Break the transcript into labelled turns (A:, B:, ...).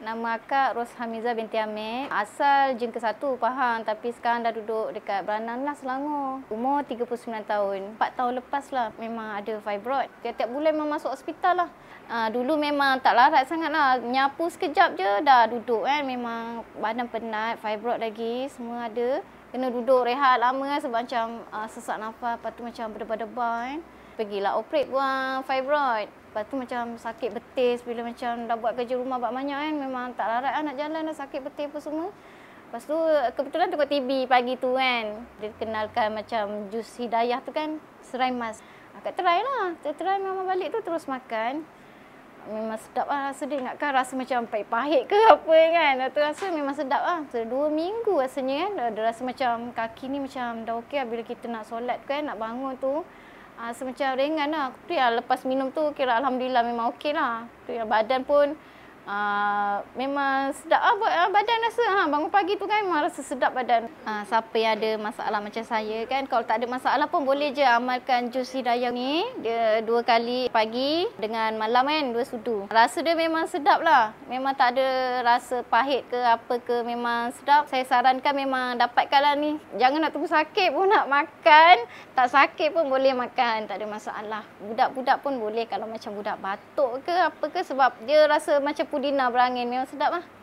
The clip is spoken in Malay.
A: Nama akak Ros Hamiza binti Amir. Asal jengka satu Pahang tapi sekarang dah duduk dekat Beranang lah Selangor. Umur 39 tahun. 4 tahun lepas lah memang ada fibroid. Tiap-tiap bulan memang masuk hospital lah. Uh, dulu memang tak larat sangat lah. Nyapu sekejap je dah duduk kan. Memang badan penat, fibroid lagi semua ada. Kena duduk rehat lama lah sebab macam uh, sesak nafas. Lepas tu macam berdebar-debar kan. Pergilah operate buang fibroid. Lepas tu macam sakit betis bila macam dah buat kerja rumah buat banyak kan. Memang tak larat lah nak jalan dah sakit betis apa semua. Lepas tu kebetulan tengok TV pagi tu kan. Dia kenalkan macam jus hidayah tu kan. Serai mas. Kat try lah. Kat try memang balik tu terus makan. Memang sedap lah. Rasa dia ingatkan rasa macam pahit-pahit ke apa kan. Lepas rasa memang sedap lah. So, dua minggu rasanya kan. Dia rasa macam kaki ni macam dah okey lah bila kita nak solat kan. Nak bangun tu. Uh, semacam ringan lah. Tu lepas minum tu kira Alhamdulillah memang okey lah. Tu badan pun Uh, memang sedap ah, buat, ah, badan rasa ha, bangun pagi tu kan memang rasa sedap badan ha, siapa yang ada masalah macam saya kan kalau tak ada masalah pun boleh je amalkan jus hidayah ni dia dua kali pagi dengan malam kan dua sudu rasa dia memang sedap lah memang tak ada rasa pahit ke apa ke memang sedap saya sarankan memang dapatkan lah ni jangan nak tunggu sakit pun nak makan tak sakit pun boleh makan tak ada masalah budak-budak pun boleh kalau macam budak batuk ke apa ke sebab dia rasa macam pun Pudina berangin ni sedap lah.